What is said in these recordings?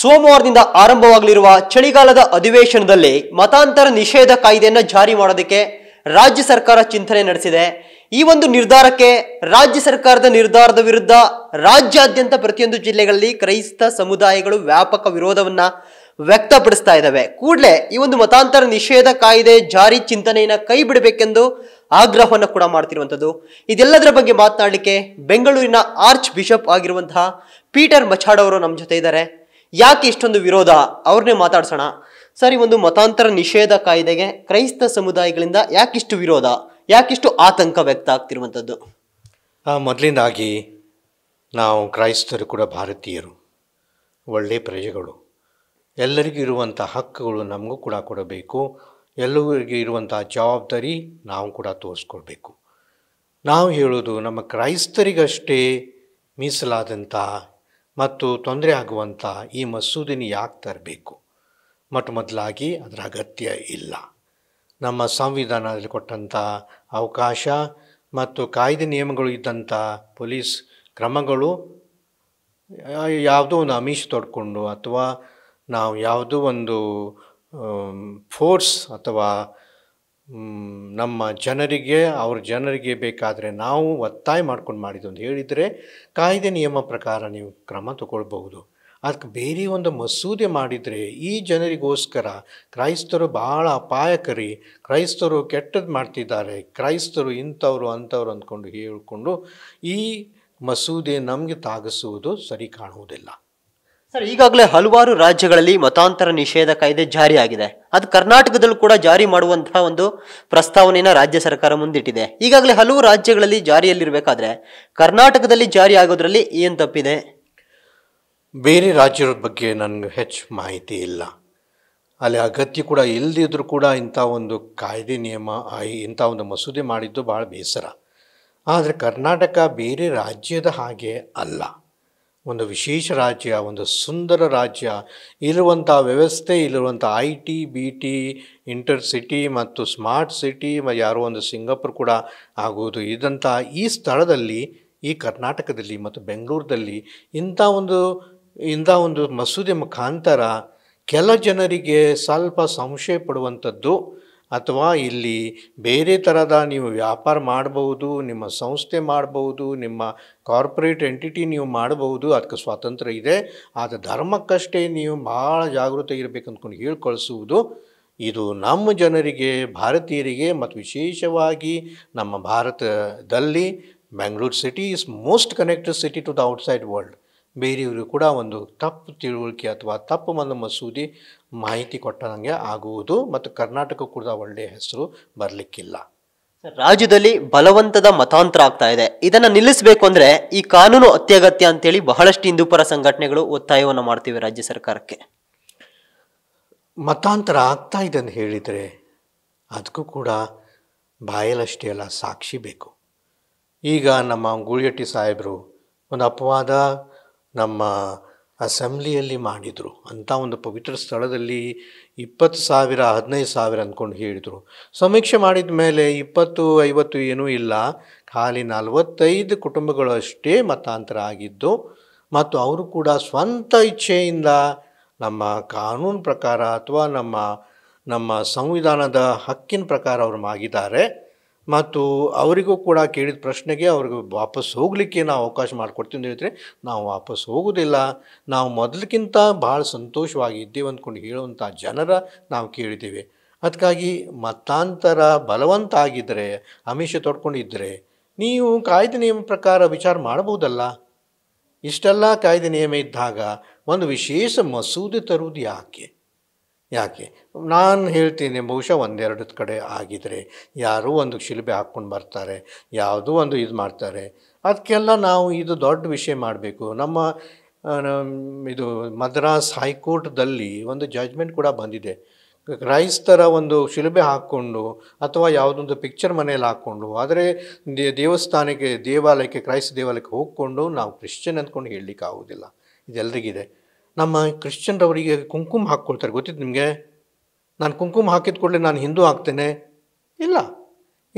ಸೋಮವಾರದಿಂದ ಆರಂಭವಾಗಲಿರುವ ಚಳಿಗಾಲದ ಅಧಿವೇಶನದಲ್ಲಿ ಮತಾಂತರ ನಿಷೇಧ ಕಾಯ್ದೆಯನ್ನು ಜಾರಿ ಮಾಡೋದಕ್ಕೆ ರಾಜ್ಯ ಸರ್ಕಾರ ಚಿಂತನೆ ನಡೆಸಿದೆ ಈ ಒಂದು ನಿರ್ಧಾರಕ್ಕೆ ರಾಜ್ಯ ಸರ್ಕಾರದ ನಿರ್ಧಾರದ ವಿರುದ್ಧ ರಾಜ್ಯಾದ್ಯಂತ ಪ್ರತಿಯೊಂದು ಜಿಲ್ಲೆಗಳಲ್ಲಿ ಕ್ರೈಸ್ತ ಸಮುದಾಯಗಳು ವ್ಯಾಪಕ ವಿರೋಧವನ್ನ ವ್ಯಕ್ತಪಡಿಸ್ತಾ ಇದ್ದಾವೆ ಕೂಡಲೇ ಈ ಒಂದು ಮತಾಂತರ ನಿಷೇಧ ಕಾಯ್ದೆ ಜಾರಿ ಚಿಂತನೆಯನ್ನ ಕೈ ಬಿಡಬೇಕೆಂದು ಆಗ್ರಹವನ್ನು ಕೂಡ ಮಾಡ್ತಿರುವಂಥದ್ದು ಇದೆಲ್ಲದರ ಬಗ್ಗೆ ಮಾತನಾಡಲಿಕ್ಕೆ ಬೆಂಗಳೂರಿನ ಆರ್ಚ್ ಬಿಷಪ್ ಆಗಿರುವಂತಹ ಪೀಟರ್ ಮಚಾಡ್ ಅವರು ನಮ್ಮ ಜೊತೆ ಇದ್ದಾರೆ ಯಾಕೆ ಇಷ್ಟೊಂದು ವಿರೋಧ ಅವ್ರನ್ನೇ ಮಾತಾಡ್ಸೋಣ ಸರ್ ಒಂದು ಮತಾಂತರ ನಿಷೇಧ ಕಾಯ್ದೆಗೆ ಕ್ರೈಸ್ತ ಸಮುದಾಯಗಳಿಂದ ಯಾಕಿಷ್ಟು ವಿರೋಧ ಯಾಕಿಷ್ಟು ಆತಂಕ ವ್ಯಕ್ತ ಆಗ್ತಿರುವಂಥದ್ದು ಮೊದಲಿಂದಾಗಿ ನಾವು ಕ್ರೈಸ್ತರು ಕೂಡ ಭಾರತೀಯರು ಒಳ್ಳೆಯ ಪ್ರಜೆಗಳು ಎಲ್ಲರಿಗೂ ಇರುವಂಥ ಹಕ್ಕುಗಳು ನಮಗೂ ಕೂಡ ಕೊಡಬೇಕು ಎಲ್ಲರಿಗೂ ಇರುವಂಥ ಜವಾಬ್ದಾರಿ ನಾವು ಕೂಡ ತೋರಿಸ್ಕೊಳ್ಬೇಕು ನಾವು ಹೇಳೋದು ನಮ್ಮ ಕ್ರೈಸ್ತರಿಗಷ್ಟೇ ಮೀಸಲಾದಂಥ ಮತ್ತು ತೊಂದರೆ ಆಗುವಂಥ ಈ ಮಸೂದಿನ ಯಾಕೆ ತರಬೇಕು ಮೊಟ್ಟ ಮೊದಲಾಗಿ ಅದರ ಅಗತ್ಯ ಇಲ್ಲ ನಮ್ಮ ಸಂವಿಧಾನದಲ್ಲಿ ಕೊಟ್ಟಂಥ ಅವಕಾಶ ಮತ್ತು ಕಾಯ್ದೆ ನಿಯಮಗಳು ಇದ್ದಂಥ ಪೊಲೀಸ್ ಕ್ರಮಗಳು ಯಾವುದೋ ಒಂದು ಅಮಿಷ ತೊಡ್ಕೊಂಡು ಅಥವಾ ನಾವು ಯಾವುದೋ ಒಂದು ಫೋರ್ಸ್ ಅಥವಾ ನಮ್ಮ ಜನರಿಗೆ ಅವ್ರ ಜನರಿಗೆ ಬೇಕಾದರೆ ನಾವು ಒತ್ತಾಯ ಮಾಡ್ಕೊಂಡು ಮಾಡಿದ್ದು ಅಂತ ಹೇಳಿದರೆ ಕಾಯ್ದೆ ನಿಯಮ ಪ್ರಕಾರ ನೀವು ಕ್ರಮ ತಗೊಳ್ಬಹುದು ಅದಕ್ಕೆ ಬೇರೆ ಒಂದು ಮಸೂದೆ ಮಾಡಿದರೆ ಈ ಜನರಿಗೋಸ್ಕರ ಕ್ರೈಸ್ತರು ಭಾಳ ಅಪಾಯಕರಿ ಕ್ರೈಸ್ತರು ಕೆಟ್ಟದ್ದು ಮಾಡ್ತಿದ್ದಾರೆ ಕ್ರೈಸ್ತರು ಇಂಥವ್ರು ಅಂಥವ್ರು ಅಂದ್ಕೊಂಡು ಹೇಳಿಕೊಂಡು ಈ ಮಸೂದೆ ನಮಗೆ ತಾಗಿಸುವುದು ಸರಿ ಕಾಣುವುದಿಲ್ಲ ಸರ್ ಈಗಾಗಲೇ ಹಲವಾರು ರಾಜ್ಯಗಳಲ್ಲಿ ಮತಾಂತರ ನಿಷೇಧ ಕಾಯ್ದೆ ಜಾರಿಯಾಗಿದೆ ಅದು ಕರ್ನಾಟಕದಲ್ಲೂ ಕೂಡ ಜಾರಿ ಮಾಡುವಂತಹ ಒಂದು ಪ್ರಸ್ತಾವನೆಯನ್ನು ರಾಜ್ಯ ಸರ್ಕಾರ ಮುಂದಿಟ್ಟಿದೆ ಈಗಾಗಲೇ ಹಲವು ರಾಜ್ಯಗಳಲ್ಲಿ ಜಾರಿಯಲ್ಲಿರಬೇಕಾದ್ರೆ ಕರ್ನಾಟಕದಲ್ಲಿ ಜಾರಿ ಆಗೋದ್ರಲ್ಲಿ ಏನು ತಪ್ಪಿದೆ ಬೇರೆ ರಾಜ್ಯದ ಬಗ್ಗೆ ನನಗೆ ಹೆಚ್ಚು ಮಾಹಿತಿ ಇಲ್ಲ ಅಲ್ಲಿ ಅಗತ್ಯ ಕೂಡ ಇಲ್ಲದಿದ್ದರೂ ಕೂಡ ಇಂಥ ಒಂದು ಕಾಯ್ದೆ ನಿಯಮ ಇಂಥ ಒಂದು ಮಸೂದೆ ಮಾಡಿದ್ದು ಭಾಳ ಬೇಸರ ಆದರೆ ಕರ್ನಾಟಕ ಬೇರೆ ರಾಜ್ಯದ ಹಾಗೆ ಅಲ್ಲ ಒಂದು ವಿಶೇಷ ರಾಜ್ಯ ಒಂದು ಸುಂದರ ರಾಜ್ಯ ಇರುವಂಥ ವ್ಯವಸ್ಥೆ ಇಲ್ಲಿರುವಂಥ I T B T intercity ಮತ್ತು ಸ್ಮಾರ್ಟ್ ಸಿಟಿ ಯಾರೋ ಒಂದು ಸಿಂಗಾಪುರ್ ಕೂಡ ಆಗುವುದು ಇದಂಥ ಈ ಸ್ಥಳದಲ್ಲಿ ಈ ಕರ್ನಾಟಕದಲ್ಲಿ ಮತ್ತು ಬೆಂಗಳೂರದಲ್ಲಿ ಇಂಥ ಒಂದು ಇಂಥ ಒಂದು ಮಸೂದೆ ಮುಖಾಂತರ ಕೆಲ ಜನರಿಗೆ ಸ್ವಲ್ಪ ಸಂಶಯ ಪಡುವಂಥದ್ದು ಅಥವಾ ಇಲ್ಲಿ ಬೇರೆ ಥರದ ನೀವು ವ್ಯಾಪಾರ ಮಾಡಬಹುದು ನಿಮ್ಮ ಸಂಸ್ಥೆ ಮಾಡಬಹುದು ನಿಮ್ಮ ಕಾರ್ಪೊರೇಟ್ ಎಂಟಿಟಿ ನೀವು ಮಾಡಬಹುದು ಅದಕ್ಕೆ ಸ್ವಾತಂತ್ರ್ಯ ಇದೆ ಆದ ಧರ್ಮಕ್ಕಷ್ಟೇ ನೀವು ಭಾಳ ಜಾಗೃತಿ ಇರಬೇಕು ಅಂದ್ಕೊಂಡು ಹೇಳ್ಕೊಳಿಸುವುದು ಇದು ನಮ್ಮ ಜನರಿಗೆ ಭಾರತೀಯರಿಗೆ ಮತ್ತು ವಿಶೇಷವಾಗಿ ನಮ್ಮ ಭಾರತದಲ್ಲಿ Bengaluru city is most connected city to the outside world ಬೇರೆಯವರು ಕೂಡ ಒಂದು ತಪ್ಪು ತಿಳುವಳಿಕೆ ಅಥವಾ ತಪ್ಪು ಮನ ಮಸೂದೆ ಮಾಹಿತಿ ಕೊಟ್ಟಂಗೆ ಆಗುವುದು ಮತ್ತು ಕರ್ನಾಟಕ ಕೂಡ ಒಳ್ಳೆಯ ಹೆಸರು ಬರಲಿಕ್ಕಿಲ್ಲ ರಾಜ್ಯದಲ್ಲಿ ಬಲವಂತದ ಮತಾಂತರ ಆಗ್ತಾ ಇದೆ ಇದನ್ನು ನಿಲ್ಲಿಸಬೇಕು ಅಂದರೆ ಈ ಕಾನೂನು ಅತ್ಯಗತ್ಯ ಅಂತೇಳಿ ಬಹಳಷ್ಟು ಹಿಂದೂಪರ ಸಂಘಟನೆಗಳು ಒತ್ತಾಯವನ್ನು ಮಾಡ್ತೀವಿ ರಾಜ್ಯ ಸರ್ಕಾರಕ್ಕೆ ಮತಾಂತರ ಆಗ್ತಾ ಇದೆ ಅಂತ ಹೇಳಿದರೆ ಅದಕ್ಕೂ ಕೂಡ ಬಾಯಲಷ್ಟೇ ಅಲ್ಲ ಸಾಕ್ಷಿ ಬೇಕು ಈಗ ನಮ್ಮ ಗೂಳಿಯಟ್ಟಿ ಸಾಹೇಬರು ಒಂದು ಅಪವಾದ ನಮ್ಮ ಅಸೆಂಬ್ಲಿಯಲ್ಲಿ ಮಾಡಿದರು ಅಂಥ ಒಂದು ಪವಿತ್ರ ಸ್ಥಳದಲ್ಲಿ ಇಪ್ಪತ್ತು ಸಾವಿರ ಹದಿನೈದು ಸಾವಿರ ಅಂದ್ಕೊಂಡು ಹೇಳಿದರು ಸಮೀಕ್ಷೆ ಮಾಡಿದ ಮೇಲೆ ಇಪ್ಪತ್ತು ಐವತ್ತು ಏನೂ ಇಲ್ಲ ಖಾಲಿ ನಲವತ್ತೈದು ಕುಟುಂಬಗಳು ಅಷ್ಟೇ ಮತಾಂತರ ಆಗಿದ್ದು ಮತ್ತು ಅವರು ಕೂಡ ಸ್ವಂತ ಇಚ್ಛೆಯಿಂದ ನಮ್ಮ ಕಾನೂನು ಪ್ರಕಾರ ಅಥವಾ ನಮ್ಮ ನಮ್ಮ ಸಂವಿಧಾನದ ಹಕ್ಕಿನ ಪ್ರಕಾರ ಅವರು ಆಗಿದ್ದಾರೆ ಮತ್ತು ಅವರಿಗೂ ಕೂಡ ಕೇಳಿದ ಪ್ರಶ್ನೆಗೆ ಅವ್ರಿಗೆ ವಾಪಸ್ ಹೋಗಲಿಕ್ಕೆ ನಾವು ಅವಕಾಶ ಮಾಡಿಕೊಡ್ತೀವಿ ಅಂತ ಹೇಳಿದರೆ ನಾವು ವಾಪಸ್ ಹೋಗೋದಿಲ್ಲ ನಾವು ಮೊದಲಕ್ಕಿಂತ ಭಾಳ ಸಂತೋಷವಾಗಿ ಇದ್ದೇವೆ ಅಂದ್ಕೊಂಡು ಹೇಳುವಂಥ ಜನರ ನಾವು ಕೇಳಿದ್ದೇವೆ ಅದಕ್ಕಾಗಿ ಮತಾಂತರ ಬಲವಂತ ಆಗಿದ್ದರೆ ಆಮಿಷ ತೊಡ್ಕೊಂಡಿದ್ದರೆ ನೀವು ಕಾಯ್ದೆ ನಿಯಮ ಪ್ರಕಾರ ವಿಚಾರ ಮಾಡಬಹುದಲ್ಲ ಇಷ್ಟೆಲ್ಲ ಕಾಯ್ದೆ ನಿಯಮ ಇದ್ದಾಗ ಒಂದು ವಿಶೇಷ ಮಸೂದೆ ತರುವುದು ಯಾಕೆ ಯಾಕೆ ನಾನು ಹೇಳ್ತೀನಿ ಬಹುಶಃ ಒಂದೆರಡು ಕಡೆ ಆಗಿದರೆ ಯಾರೂ ಒಂದು ಶಿಲುಬೆ ಹಾಕ್ಕೊಂಡು ಬರ್ತಾರೆ ಯಾವುದೂ ಒಂದು ಇದು ಮಾಡ್ತಾರೆ ಅದಕ್ಕೆಲ್ಲ ನಾವು ಇದು ದೊಡ್ಡ ವಿಷಯ ಮಾಡಬೇಕು ನಮ್ಮ ಇದು ಮದ್ರಾಸ್ ಹೈಕೋರ್ಟ್ದಲ್ಲಿ ಒಂದು ಜಜ್ಮೆಂಟ್ ಕೂಡ ಬಂದಿದೆ ಕ್ರೈಸ್ತರ ಒಂದು ಶಿಲುಬೆ ಹಾಕ್ಕೊಂಡು ಅಥವಾ ಯಾವುದೊಂದು ಪಿಕ್ಚರ್ ಮನೆಯಲ್ಲಿ ಹಾಕ್ಕೊಂಡು ಆದರೆ ದೇವಸ್ಥಾನಕ್ಕೆ ದೇವಾಲಯಕ್ಕೆ ಕ್ರೈಸ್ತ ದೇವಾಲಯಕ್ಕೆ ಹೋಗಿಕೊಂಡು ನಾವು ಕ್ರಿಶ್ಚಿಯನ್ ಅಂದ್ಕೊಂಡು ಹೇಳಲಿಕ್ಕೆ ಆಗೋದಿಲ್ಲ ಇದೆಲ್ಲರಿಗಿದೆ ನಮ್ಮ ಕ್ರಿಶ್ಚಿಯನ್ರವರಿಗೆ ಕುಂಕುಮ ಹಾಕ್ಕೊಳ್ತಾರೆ ಗೊತ್ತಿತ್ತು ನಿಮಗೆ ನಾನು ಕುಂಕುಮ ಹಾಕಿದ ಕೂಡಲೇ ನಾನು ಹಿಂದೂ ಹಾಕ್ತೇನೆ ಇಲ್ಲ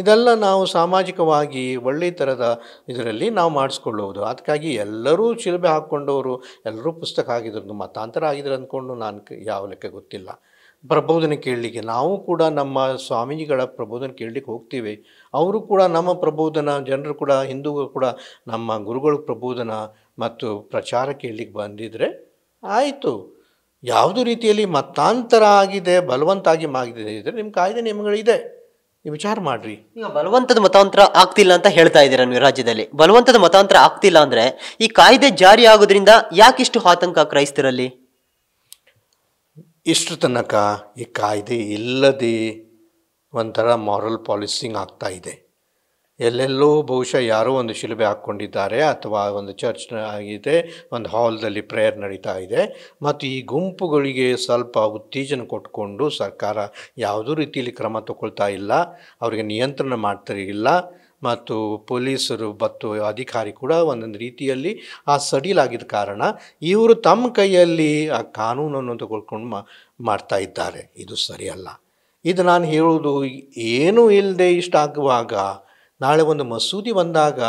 ಇದೆಲ್ಲ ನಾವು ಸಾಮಾಜಿಕವಾಗಿ ಒಳ್ಳೆಯ ಥರದ ಇದರಲ್ಲಿ ನಾವು ಮಾಡಿಸ್ಕೊಳ್ಳೋದು ಅದಕ್ಕಾಗಿ ಎಲ್ಲರೂ ಶಿಲುಬೆ ಹಾಕ್ಕೊಂಡವರು ಎಲ್ಲರೂ ಪುಸ್ತಕ ಆಗಿದ್ರು ಮತಾಂತರ ಆಗಿದ್ರು ಅಂದ್ಕೊಂಡು ನಾನು ಯಾವ ಲೆಕ್ಕ ಗೊತ್ತಿಲ್ಲ ಪ್ರಬೋಧನೆ ಕೇಳಲಿಕ್ಕೆ ನಾವು ಕೂಡ ನಮ್ಮ ಸ್ವಾಮೀಜಿಗಳ ಪ್ರಬೋಧನೆ ಕೇಳಲಿಕ್ಕೆ ಹೋಗ್ತೀವಿ ಅವರು ಕೂಡ ನಮ್ಮ ಪ್ರಬೋಧನ ಜನರು ಕೂಡ ಹಿಂದೂಗಳು ಕೂಡ ನಮ್ಮ ಗುರುಗಳ ಪ್ರಬೋಧನ ಮತ್ತು ಪ್ರಚಾರ ಕೇಳಲಿಕ್ಕೆ ಬಂದಿದ್ದರೆ ಆಯಿತು ಯಾವುದು ರೀತಿಯಲ್ಲಿ ಮತಾಂತರ ಆಗಿದೆ ಬಲವಂತಾಗಿ ಮಾಗಿದೆ ಇದ್ರೆ ನಿಮ್ಮ ಕಾಯ್ದೆ ನಿಯಮಗಳಿದೆ ನೀವು ವಿಚಾರ ಮಾಡ್ರಿ ಈಗ ಬಲವಂತದ ಮತಾಂತರ ಆಗ್ತಿಲ್ಲ ಅಂತ ಹೇಳ್ತಾ ಇದ್ದೀರಾ ನೀವು ರಾಜ್ಯದಲ್ಲಿ ಬಲವಂತದ ಮತಾಂತರ ಆಗ್ತಿಲ್ಲ ಅಂದರೆ ಈ ಕಾಯ್ದೆ ಜಾರಿ ಆಗೋದ್ರಿಂದ ಯಾಕಿಷ್ಟು ಆತಂಕ ಕ್ರೈಸ್ತರಲ್ಲಿ ಇಷ್ಟು ತನಕ ಈ ಕಾಯ್ದೆ ಇಲ್ಲದೆ ಒಂಥರ ಮಾರಲ್ ಪಾಲಿಸಿಂಗ್ ಆಗ್ತಾ ಇದೆ ಎಲ್ಲೆಲ್ಲೋ ಬಹುಶಃ ಯಾರೋ ಒಂದು ಶಿಲುಬೆ ಹಾಕ್ಕೊಂಡಿದ್ದಾರೆ ಅಥವಾ ಒಂದು ಚರ್ಚ್ ಆಗಿದೆ ಒಂದು ಹಾಲ್ದಲ್ಲಿ ಪ್ರೇಯರ್ ನಡೀತಾ ಇದೆ ಮತ್ತು ಈ ಗುಂಪುಗಳಿಗೆ ಸ್ವಲ್ಪ ಉತ್ತೇಜನ ಕೊಟ್ಟುಕೊಂಡು ಸರ್ಕಾರ ಯಾವುದೂ ರೀತಿಯಲ್ಲಿ ಕ್ರಮ ತಗೊಳ್ತಾ ಇಲ್ಲ ಅವರಿಗೆ ನಿಯಂತ್ರಣ ಮಾಡ್ತಿರಲಿಲ್ಲ ಮತ್ತು ಪೊಲೀಸರು ಮತ್ತು ಅಧಿಕಾರಿ ಕೂಡ ಒಂದೊಂದು ರೀತಿಯಲ್ಲಿ ಆ ಸಡಿಲಾಗಿದ್ದ ಕಾರಣ ಇವರು ತಮ್ಮ ಕೈಯಲ್ಲಿ ಆ ಕಾನೂನನ್ನು ತಗೊಳ್ಕೊಂಡು ಮಾಡ್ತಾ ಇದ್ದಾರೆ ಇದು ಸರಿಯಲ್ಲ ಇದು ನಾನು ಹೇಳೋದು ಏನೂ ಇಲ್ಲದೆ ಆಗುವಾಗ ನಾಳೆ ಒಂದು ಮಸೂದಿ ಬಂದಾಗ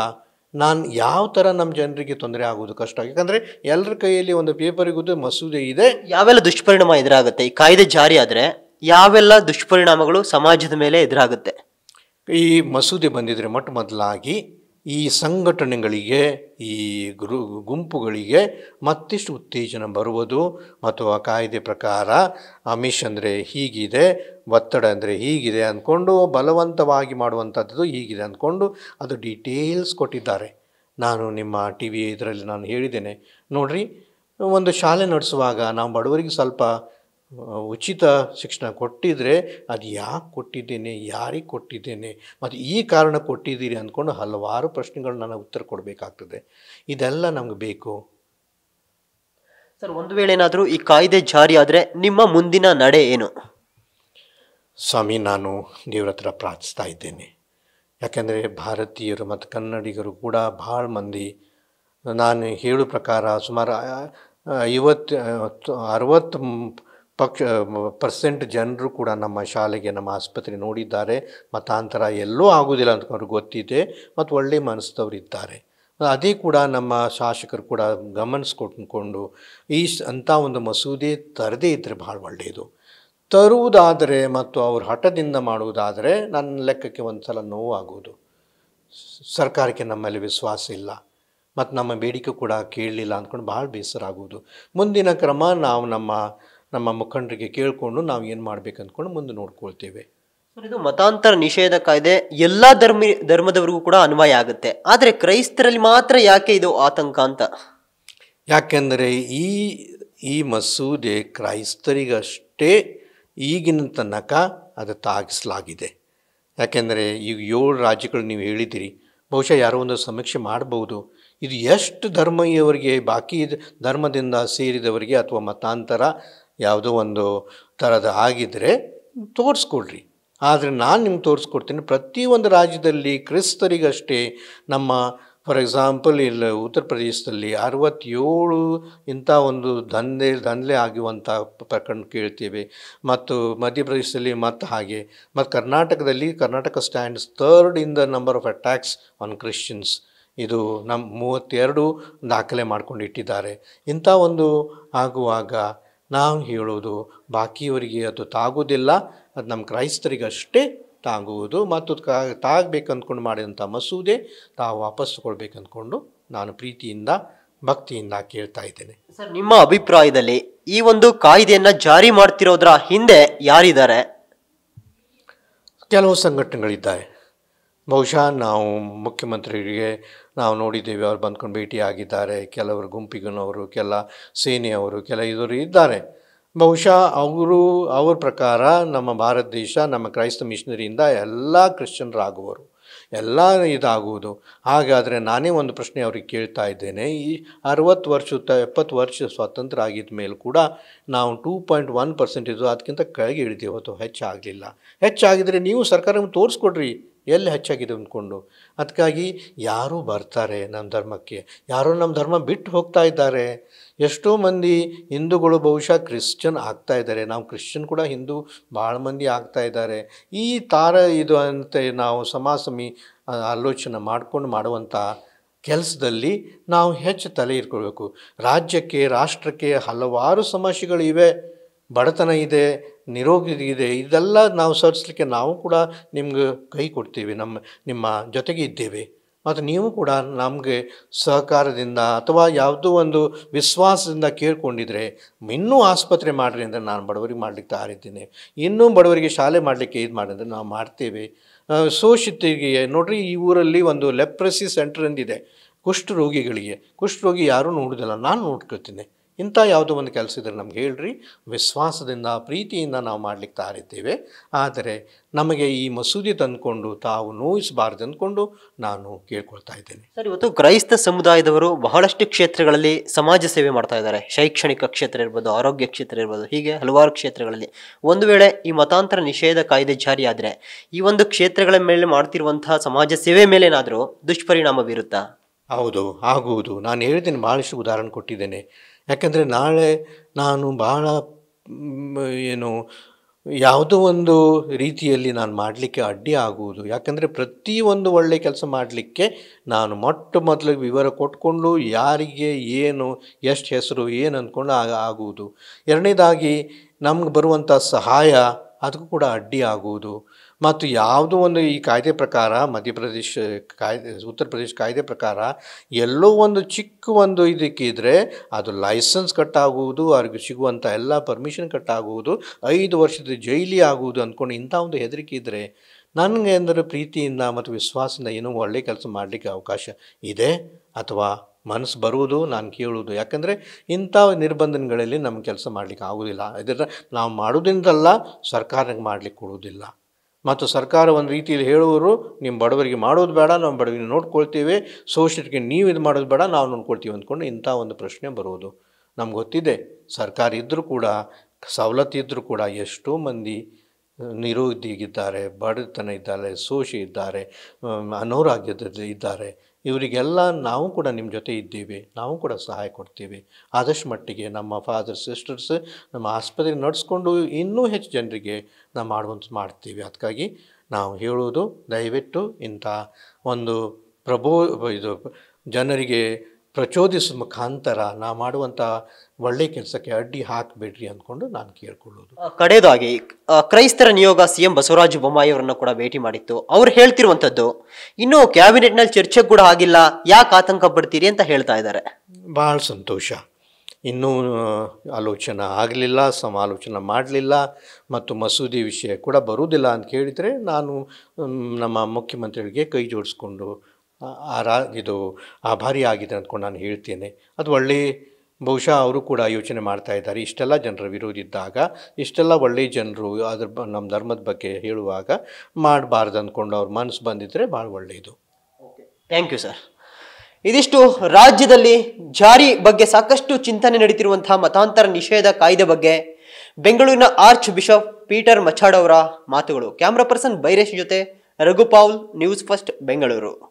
ನಾನು ಯಾವ ಥರ ನಮ್ಮ ಜನರಿಗೆ ತೊಂದರೆ ಆಗೋದು ಕಷ್ಟ ಯಾಕಂದರೆ ಎಲ್ಲರ ಕೈಯಲ್ಲಿ ಒಂದು ಪೇಪರಿಗೂ ಮಸೂದೆ ಇದೆ ಯಾವೆಲ್ಲ ದುಷ್ಪರಿಣಾಮ ಎದುರಾಗುತ್ತೆ ಈ ಕಾಯ್ದೆ ಜಾರಿ ಆದರೆ ಯಾವೆಲ್ಲ ದುಷ್ಪರಿಣಾಮಗಳು ಸಮಾಜದ ಮೇಲೆ ಎದುರಾಗುತ್ತೆ ಈ ಮಸೂದೆ ಬಂದಿದ್ರೆ ಮೊಟ್ಟ ಮೊದಲಾಗಿ ಈ ಸಂಘಟನೆಗಳಿಗೆ ಈ ಗುರು ಗುಂಪುಗಳಿಗೆ ಮತ್ತಿಷ್ಟು ಉತ್ತೇಜನ ಬರುವುದು ಮತ್ತು ಆ ಕಾಯ್ದೆ ಪ್ರಕಾರ ಅಮಿಷ್ ಅಂದರೆ ಹೀಗಿದೆ ಒತ್ತಡ ಅಂದರೆ ಹೀಗಿದೆ ಅಂದ್ಕೊಂಡು ಬಲವಂತವಾಗಿ ಮಾಡುವಂಥದ್ದು ಹೀಗಿದೆ ಅಂದ್ಕೊಂಡು ಅದು ಡೀಟೇಲ್ಸ್ ಕೊಟ್ಟಿದ್ದಾರೆ ನಾನು ನಿಮ್ಮ ಟಿ ವಿ ಇದರಲ್ಲಿ ನಾನು ಹೇಳಿದ್ದೇನೆ ನೋಡಿರಿ ಒಂದು ಶಾಲೆ ನಡೆಸುವಾಗ ನಾವು ಬಡವರಿಗೆ ಸ್ವಲ್ಪ ಉಚಿತ ಶಿಕ್ಷಣ ಕೊಟ್ಟಿದ್ದರೆ ಅದು ಯಾಕೆ ಕೊಟ್ಟಿದ್ದೇನೆ ಯಾರಿಗೆ ಕೊಟ್ಟಿದ್ದೇನೆ ಮತ್ತು ಈ ಕಾರಣ ಕೊಟ್ಟಿದ್ದೀರಿ ಅಂದ್ಕೊಂಡು ಹಲವಾರು ಪ್ರಶ್ನೆಗಳು ನನಗೆ ಉತ್ತರ ಕೊಡಬೇಕಾಗ್ತದೆ ಇದೆಲ್ಲ ನಮ್ಗೆ ಬೇಕು ಸರ್ ಒಂದು ವೇಳೆ ಏನಾದರೂ ಈ ಕಾಯ್ದೆ ಜಾರಿ ಆದರೆ ನಿಮ್ಮ ಮುಂದಿನ ನಡೆ ಏನು ಸ್ವಾಮಿ ನಾನು ದೇವ್ರ ಹತ್ರ ಪ್ರಾರ್ಥಿಸ್ತಾ ಇದ್ದೇನೆ ಯಾಕೆಂದರೆ ಭಾರತೀಯರು ಮತ್ತು ಕನ್ನಡಿಗರು ಕೂಡ ಭಾಳ ಮಂದಿ ನಾನು ಹೇಳೋ ಪ್ರಕಾರ ಸುಮಾರು ಐವತ್ತು ಅರವತ್ತು ಪಕ್ಷ ಪರ್ಸೆಂಟ್ ಜನರು ಕೂಡ ನಮ್ಮ ಶಾಲೆಗೆ ನಮ್ಮ ಆಸ್ಪತ್ರೆ ನೋಡಿದ್ದಾರೆ ಮತಾಂತರ ಎಲ್ಲೂ ಆಗೋದಿಲ್ಲ ಅಂತ ಗೊತ್ತಿದೆ ಮತ್ತು ಒಳ್ಳೆಯ ಮನಸ್ಸದವರಿದ್ದಾರೆ ಇದ್ದಾರೆ ಅದೇ ಕೂಡ ನಮ್ಮ ಶಾಸಕರು ಕೂಡ ಗಮನಿಸ್ಕೊಟ್ಕೊಂಡು ಈ ಅಂಥ ಒಂದು ಮಸೂದೆ ತರದೇ ಇದ್ದರೆ ಭಾಳ ಒಳ್ಳೆಯದು ತರುವುದಾದರೆ ಮತ್ತು ಅವ್ರ ಹಠದಿಂದ ಮಾಡುವುದಾದರೆ ನನ್ನ ಲೆಕ್ಕಕ್ಕೆ ಒಂದು ಸಲ ನೋವಾಗೋದು ಸರ್ಕಾರಕ್ಕೆ ನಮ್ಮಲ್ಲಿ ವಿಶ್ವಾಸ ಇಲ್ಲ ಮತ್ತು ನಮ್ಮ ಬೇಡಿಕೆ ಕೂಡ ಕೇಳಲಿಲ್ಲ ಅಂದ್ಕೊಂಡು ಭಾಳ ಬೇಸರ ಆಗುವುದು ಮುಂದಿನ ಕ್ರಮ ನಾವು ನಮ್ಮ ನಮ್ಮ ಮುಖಂಡರಿಗೆ ಕೇಳಿಕೊಂಡು ನಾವು ಏನು ಮಾಡ್ಬೇಕು ಅಂದ್ಕೊಂಡು ಮುಂದೆ ನೋಡ್ಕೊಳ್ತೇವೆ ಇದು ಮತಾಂತರ ನಿಷೇಧ ಕಾಯ್ದೆ ಎಲ್ಲ ಧರ್ಮ ಧರ್ಮದವರಿಗೂ ಕೂಡ ಅನ್ವಯ ಆಗುತ್ತೆ ಆದರೆ ಕ್ರೈಸ್ತರಲ್ಲಿ ಮಾತ್ರ ಯಾಕೆ ಇದು ಆತಂಕ ಅಂತ ಯಾಕೆಂದರೆ ಈ ಈ ಮಸೂದೆ ಕ್ರೈಸ್ತರಿಗಷ್ಟೇ ಈಗಿನ ತನಕ ಅದು ತಾಗಿಸಲಾಗಿದೆ ಯಾಕೆಂದರೆ ಈಗ ಏಳು ರಾಜ್ಯಗಳು ನೀವು ಹೇಳಿದ್ದೀರಿ ಬಹುಶಃ ಯಾರೋ ಒಂದು ಸಮೀಕ್ಷೆ ಮಾಡಬಹುದು ಇದು ಎಷ್ಟು ಧರ್ಮೀಯವರಿಗೆ ಬಾಕಿ ಧರ್ಮದಿಂದ ಸೇರಿದವರಿಗೆ ಅಥವಾ ಮತಾಂತರ ಯಾವುದೋ ಒಂದು ಥರದ ಆಗಿದ್ದರೆ ತೋರಿಸ್ಕೊಡ್ರಿ ಆದರೆ ನಾನು ನಿಮ್ಗೆ ತೋರಿಸ್ಕೊಡ್ತೀನಿ ಪ್ರತಿಯೊಂದು ರಾಜ್ಯದಲ್ಲಿ ಕ್ರಿಸ್ತರಿಗಷ್ಟೇ ನಮ್ಮ ಫಾರ್ ಎಕ್ಸಾಂಪಲ್ ಇಲ್ಲಿ ಉತ್ತರ ಪ್ರದೇಶದಲ್ಲಿ ಅರವತ್ತೇಳು ಇಂಥ ಒಂದು ದಂಧೆ ದಂಧೆ ಆಗುವಂಥ ಪ್ರಕರಣ ಕೇಳ್ತೀವಿ ಮತ್ತು ಮಧ್ಯಪ್ರದೇಶದಲ್ಲಿ ಮತ್ತು ಹಾಗೆ ಮತ್ತು ಕರ್ನಾಟಕದಲ್ಲಿ Karnataka stands third in the number of attacks on Christians ಇದು ನಮ್ಮ ಮೂವತ್ತೆರಡು ದಾಖಲೆ ಇಟ್ಟಿದ್ದಾರೆ ಇಂಥ ಒಂದು ಆಗುವಾಗ ನಾವು ಹೇಳೋದು ಬಾಕಿಯವರಿಗೆ ಅದು ತಾಗೋದಿಲ್ಲ ಅದು ನಮ್ಮ ಕ್ರೈಸ್ತರಿಗಷ್ಟೇ ತಾಗುವುದು ಮತ್ತು ತಾಗಬೇಕಂದ್ಕೊಂಡು ಮಾಡಿದಂಥ ಮಸೂದೆ ತಾವು ವಾಪಸ್ ಕೊಡಬೇಕಂದ್ಕೊಂಡು ನಾನು ಪ್ರೀತಿಯಿಂದ ಭಕ್ತಿಯಿಂದ ಕೇಳ್ತಾ ಇದ್ದೇನೆ ಸರ್ ನಿಮ್ಮ ಅಭಿಪ್ರಾಯದಲ್ಲಿ ಈ ಒಂದು ಕಾಯ್ದೆಯನ್ನು ಜಾರಿ ಮಾಡ್ತಿರೋದ್ರ ಹಿಂದೆ ಯಾರಿದ್ದಾರೆ ಕೆಲವು ಸಂಘಟನೆಗಳಿದ್ದಾರೆ ಬಹುಶಃ ನಾವು ಮುಖ್ಯಮಂತ್ರಿಗಳಿಗೆ ನಾವು ನೋಡಿದ್ದೇವೆ ಅವ್ರು ಬಂದ್ಕೊಂಡು ಭೇಟಿಯಾಗಿದ್ದಾರೆ ಕೆಲವರು ಗುಂಪಿಗನವರು ಕೆಲ ಸೇನೆಯವರು ಕೆಲ ಇದರು ಇದ್ದಾರೆ ಬಹುಶಃ ಅವರು ಅವ್ರ ಪ್ರಕಾರ ನಮ್ಮ ಭಾರತ ದೇಶ ನಮ್ಮ ಕ್ರೈಸ್ತ ಮಿಷನರಿಯಿಂದ ಎಲ್ಲ ಕ್ರಿಶ್ಚಿಯನ್ರಾಗುವರು ಎಲ್ಲ ಇದಾಗುವುದು ಹಾಗಾದರೆ ನಾನೇ ಒಂದು ಪ್ರಶ್ನೆ ಅವ್ರಿಗೆ ಕೇಳ್ತಾ ಇದ್ದೇನೆ ಈ ಅರವತ್ತು ವರ್ಷ ಎಪ್ಪತ್ತು ವರ್ಷ ಸ್ವಾತಂತ್ರ್ಯ ಆಗಿದ ಮೇಲೆ ಕೂಡ ನಾವು ಟೂ ಪಾಯಿಂಟ್ ಒನ್ ಪರ್ಸೆಂಟ್ ಇದು ಅದಕ್ಕಿಂತ ಕೆಳಗೆ ಇಳಿದೇವತ್ತು ಹೆಚ್ಚಾಗಲಿಲ್ಲ ಹೆಚ್ಚಾಗಿದರೆ ನೀವು ಸರ್ಕಾರವನ್ನು ತೋರಿಸ್ಕೊಡ್ರಿ ಎಲ್ಲಿ ಹೆಚ್ಚಾಗಿದೆ ಅಂದ್ಕೊಂಡು ಅದಕ್ಕಾಗಿ ಯಾರು ಬರ್ತಾರೆ ನಮ್ಮ ಧರ್ಮಕ್ಕೆ ಯಾರೋ ನಮ್ಮ ಧರ್ಮ ಬಿಟ್ಟು ಹೋಗ್ತಾ ಇದ್ದಾರೆ ಎಷ್ಟೋ ಮಂದಿ ಹಿಂದೂಗಳು ಬಹುಶಃ ಕ್ರಿಶ್ಚಿಯನ್ ಆಗ್ತಾ ಇದ್ದಾರೆ ನಾವು ಕ್ರಿಶ್ಚಿಯನ್ ಕೂಡ ಹಿಂದೂ ಭಾಳ ಮಂದಿ ಆಗ್ತಾ ಇದ್ದಾರೆ ಈ ತಾರ ಇದು ಅಂತ ನಾವು ಸಮಾಸಮಿ ಆಲೋಚನೆ ಮಾಡ್ಕೊಂಡು ಮಾಡುವಂಥ ಕೆಲಸದಲ್ಲಿ ನಾವು ಹೆಚ್ಚು ತಲೆ ಇಟ್ಕೊಳ್ಬೇಕು ರಾಜ್ಯಕ್ಕೆ ರಾಷ್ಟ್ರಕ್ಕೆ ಹಲವಾರು ಸಮಸ್ಯೆಗಳಿವೆ ಬಡತನ ಇದೆ ನಿರೋಗಿ ಇದೆ ಇದೆಲ್ಲ ನಾವು ಸರಿಸಲಿಕ್ಕೆ ನಾವು ಕೂಡ ನಿಮ್ಗೆ ಕೈ ಕೊಡ್ತೀವಿ ನಮ್ಮ ನಿಮ್ಮ ಜೊತೆಗೆ ಇದ್ದೇವೆ ಮತ್ತು ನೀವು ಕೂಡ ನಮಗೆ ಸಹಕಾರದಿಂದ ಅಥವಾ ಯಾವುದೋ ಒಂದು ವಿಶ್ವಾಸದಿಂದ ಕೇಳ್ಕೊಂಡಿದ್ರೆ ಇನ್ನೂ ಆಸ್ಪತ್ರೆ ಮಾಡಿರಿ ಅಂದರೆ ನಾನು ಬಡವರಿಗೆ ಮಾಡಲಿಕ್ಕೆ ತಯಾರಿದ್ದೀನಿ ಇನ್ನೂ ಬಡವರಿಗೆ ಶಾಲೆ ಮಾಡಲಿಕ್ಕೆ ಇದು ಮಾಡಿದ್ರೆ ನಾವು ಮಾಡ್ತೇವೆ ಶೋಷಿತರಿಗೆ ನೋಡಿರಿ ಈ ಊರಲ್ಲಿ ಒಂದು ಲೆಪ್ರಸಿ ಸೆಂಟರ್ ರೋಗಿಗಳಿಗೆ ಕುಷ್ಠರೋಗಿಗಳಿಗೆ ರೋಗಿ ಯಾರೂ ನೋಡೋದಿಲ್ಲ ನಾನು ನೋಡ್ಕೊತೀನಿ ಇಂಥ ಯಾವುದೋ ಒಂದು ಕೆಲಸ ಇದ್ರೆ ನಮ್ಗೆ ಹೇಳ್ರಿ ವಿಶ್ವಾಸದಿಂದ ಪ್ರೀತಿಯಿಂದ ನಾವು ಮಾಡಲಿಕ್ಕೆ ತಾರಿದ್ದೇವೆ ಆದರೆ ನಮಗೆ ಈ ಮಸೂದಿ ತಂದುಕೊಂಡು ತಾವು ನೋಯಿಸಬಾರ್ದು ಅಂದ್ಕೊಂಡು ನಾನು ಕೇಳ್ಕೊಳ್ತಾ ಇದ್ದೇನೆ ಸರ್ ಇವತ್ತು ಕ್ರೈಸ್ತ ಸಮುದಾಯದವರು ಬಹಳಷ್ಟು ಕ್ಷೇತ್ರಗಳಲ್ಲಿ ಸಮಾಜ ಸೇವೆ ಮಾಡ್ತಾ ಇದ್ದಾರೆ ಶೈಕ್ಷಣಿಕ ಕ್ಷೇತ್ರ ಇರ್ಬೋದು ಆರೋಗ್ಯ ಕ್ಷೇತ್ರ ಇರ್ಬೋದು ಹೀಗೆ ಹಲವಾರು ಕ್ಷೇತ್ರಗಳಲ್ಲಿ ಒಂದು ವೇಳೆ ಈ ಮತಾಂತರ ನಿಷೇಧ ಕಾಯ್ದೆ ಜಾರಿಯಾದರೆ ಈ ಒಂದು ಕ್ಷೇತ್ರಗಳ ಮೇಲೆ ಮಾಡ್ತಿರುವಂತಹ ಸಮಾಜ ಸೇವೆ ಮೇಲೇನಾದರೂ ದುಷ್ಪರಿಣಾಮ ಬೀರುತ್ತಾ ಹೌದು ಆಗುವುದು ನಾನು ಹೇಳಿದ್ದೇನೆ ಭಾಳಷ್ಟು ಉದಾಹರಣೆ ಕೊಟ್ಟಿದ್ದೇನೆ ಯಾಕಂದರೆ ನಾಳೆ ನಾನು ಬಹಳ ಏನು ಯಾವುದೋ ಒಂದು ರೀತಿಯಲ್ಲಿ ನಾನು ಮಾಡಲಿಕ್ಕೆ ಅಡ್ಡಿ ಆಗುವುದು ಯಾಕಂದರೆ ಪ್ರತಿಯೊಂದು ಒಳ್ಳೆಯ ಕೆಲಸ ಮಾಡಲಿಕ್ಕೆ ನಾನು ಮೊಟ್ಟ ಮೊದಲು ವಿವರ ಕೊಟ್ಕೊಂಡು ಯಾರಿಗೆ ಏನು ಎಷ್ಟು ಹೆಸರು ಏನು ಅಂದ್ಕೊಂಡು ಆಗ ಆಗುವುದು ಎರಡನೇದಾಗಿ ನಮ್ಗೆ ಬರುವಂಥ ಸಹಾಯ ಅದಕ್ಕೂ ಕೂಡ ಅಡ್ಡಿ ಆಗುವುದು ಮತ್ತು ಯಾವುದೋ ಒಂದು ಈ ಕಾಯ್ದೆ ಪ್ರಕಾರ ಮಧ್ಯಪ್ರದೇಶ ಕಾಯ್ದೆ ಉತ್ತರ ಪ್ರದೇಶ ಕಾಯ್ದೆ ಪ್ರಕಾರ ಎಲ್ಲೋ ಒಂದು ಚಿಕ್ಕ ಒಂದು ಇದಕ್ಕಿದ್ರೆ ಅದು ಲೈಸೆನ್ಸ್ ಕಟ್ಟಾಗುವುದು ಅವ್ರಿಗೆ ಸಿಗುವಂಥ ಎಲ್ಲ ಪರ್ಮಿಷನ್ ಕಟ್ಟಾಗುವುದು ಐದು ವರ್ಷದ ಜೈಲಿ ಆಗುವುದು ಅಂದ್ಕೊಂಡು ಇಂಥ ಒಂದು ಹೆದರಿಕೆ ಇದ್ದರೆ ನನಗೆ ಅಂದರೆ ಪ್ರೀತಿಯಿಂದ ಮತ್ತು ವಿಶ್ವಾಸದಿಂದ ಏನೋ ಒಳ್ಳೆಯ ಕೆಲಸ ಮಾಡಲಿಕ್ಕೆ ಅವಕಾಶ ಇದೆ ಅಥವಾ ಮನಸ್ಸು ಬರುವುದು ನಾನು ಕೇಳುವುದು ಯಾಕಂದರೆ ಇಂಥ ನಿರ್ಬಂಧಗಳಲ್ಲಿ ನಮ್ಮ ಕೆಲಸ ಮಾಡಲಿಕ್ಕೆ ಆಗುವುದಿಲ್ಲ ಇದರ ನಾವು ಮಾಡೋದ್ರಿಂದಲ್ಲ ಸರ್ಕಾರಕ್ಕೆ ಮಾಡಲಿಕ್ಕೆ ಕೊಡುವುದಿಲ್ಲ ಮತ್ತು ಸರ್ಕಾರ ಒಂದು ರೀತಿಯಲ್ಲಿ ಹೇಳುವರು ನಿಮ್ಮ ಬಡವರಿಗೆ ಮಾಡೋದು ಬೇಡ ನಾವು ಬಡವರಿಗೆ ನೋಡ್ಕೊಳ್ತೀವಿ ಶೋಷಿತರಿಗೆ ನೀವು ಇದು ಮಾಡೋದು ಬೇಡ ನಾವು ನೋಡ್ಕೊಳ್ತೀವಿ ಅಂದ್ಕೊಂಡು ಇಂಥ ಒಂದು ಪ್ರಶ್ನೆ ಬರೋದು ನಮ್ಗೆ ಗೊತ್ತಿದೆ ಸರ್ಕಾರ ಇದ್ದರೂ ಕೂಡ ಸವಲತ್ತು ಇದ್ದರೂ ಕೂಡ ಎಷ್ಟೋ ಮಂದಿ ನಿರುದ್ಯೋಗಿದ್ದಾರೆ ಬಡತನ ಇದ್ದಾರೆ ಶೋಷಿ ಇದ್ದಾರೆ ಅನೌರಾಗ್ಯದ ಇದ್ದಾರೆ ಇವರಿಗೆಲ್ಲ ನಾವು ಕೂಡ ನಿಮ್ಮ ಜೊತೆ ಇದ್ದೇವೆ ನಾವು ಕೂಡ ಸಹಾಯ ಕೊಡ್ತೀವಿ ಆದಷ್ಟು ಮಟ್ಟಿಗೆ ನಮ್ಮ ಫಾದರ್ ಸಿಸ್ಟರ್ಸ್ ನಮ್ಮ ಆಸ್ಪತ್ರೆ ನಡೆಸ್ಕೊಂಡು ಇನ್ನೂ ಹೆಚ್ಚು ಜನರಿಗೆ ನಾವು ಮಾಡುವಂಥ ಮಾಡ್ತೀವಿ ಅದಕ್ಕಾಗಿ ನಾವು ಹೇಳುವುದು ದಯವಿಟ್ಟು ಇಂಥ ಒಂದು ಪ್ರಬೋ ಇದು ಜನರಿಗೆ ಪ್ರಚೋದಿಸುವ ಮುಖಾಂತರ ನಾ ಮಾಡುವಂಥ ಒಳ್ಳೆ ಕೆಲಸಕ್ಕೆ ಅಡ್ಡಿ ಹಾಕಬೇಡ್ರಿ ಅಂದ್ಕೊಂಡು ನಾನು ಕೇಳ್ಕೊಳ್ಳೋದು ಕಡೆಯದಾಗಿ ಕ್ರೈಸ್ತರ ನಿಯೋಗ ಎಂ ಬಸವರಾಜ ಬೊಮ್ಮಾಯಿ ಅವರನ್ನು ಕೂಡ ಭೇಟಿ ಮಾಡಿತ್ತು ಅವ್ರು ಹೇಳ್ತಿರುವಂಥದ್ದು ಇನ್ನೂ ಕ್ಯಾಬಿನೆಟ್ನಲ್ಲಿ ಚರ್ಚೆ ಕೂಡ ಆಗಿಲ್ಲ ಯಾಕೆ ಆತಂಕ ಪಡ್ತೀರಿ ಅಂತ ಹೇಳ್ತಾ ಇದ್ದಾರೆ ಭಾಳ ಸಂತೋಷ ಇನ್ನೂ ಆಲೋಚನೆ ಆಗಲಿಲ್ಲ ಸಮಾಲೋಚನೆ ಮಾಡಲಿಲ್ಲ ಮತ್ತು ಮಸೂದೆ ವಿಷಯ ಕೂಡ ಬರುವುದಿಲ್ಲ ಅಂತ ಕೇಳಿದರೆ ನಾನು ನಮ್ಮ ಮುಖ್ಯಮಂತ್ರಿಗಳಿಗೆ ಕೈ ಜೋಡಿಸ್ಕೊಂಡು ಆ ರಾ ಇದು ಆಭಾರಿ ಆಗಿದೆ ಅಂದ್ಕೊಂಡು ನಾನು ಹೇಳ್ತೇನೆ ಅದು ಒಳ್ಳೆ ಬಹುಶಃ ಅವರು ಕೂಡ ಯೋಚನೆ ಮಾಡ್ತಾ ಇದ್ದಾರೆ ಇಷ್ಟೆಲ್ಲ ಜನರ ವಿರೋಧಿದ್ದಾಗ ಇಷ್ಟೆಲ್ಲ ಒಳ್ಳೆಯ ಜನರು ಅದ್ರ ನಮ್ಮ ಧರ್ಮದ ಬಗ್ಗೆ ಹೇಳುವಾಗ ಮಾಡಬಾರ್ದು ಅಂದ್ಕೊಂಡು ಅವ್ರ ಮನಸ್ಸು ಬಂದಿದ್ದರೆ ಭಾಳ ಒಳ್ಳೆಯದು ಓಕೆ ಥ್ಯಾಂಕ್ ಯು ಸರ್ ಇದಿಷ್ಟು ರಾಜ್ಯದಲ್ಲಿ ಜಾರಿ ಬಗ್ಗೆ ಸಾಕಷ್ಟು ಚಿಂತನೆ ನಡೀತಿರುವಂತಹ ಮತಾಂತರ ನಿಷೇಧ ಕಾಯ್ದೆ ಬಗ್ಗೆ ಬೆಂಗಳೂರಿನ ಆರ್ಚ್ ಬಿಷಪ್ ಪೀಟರ್ ಮಚಾಡ್ ಅವರ ಮಾತುಗಳು ಕ್ಯಾಮ್ರಾ ಪರ್ಸನ್ ಬೈರೇಶ್ ಜೊತೆ ರಘುಪಾಲ್ ನ್ಯೂಸ್ ಫಸ್ಟ್ ಬೆಂಗಳೂರು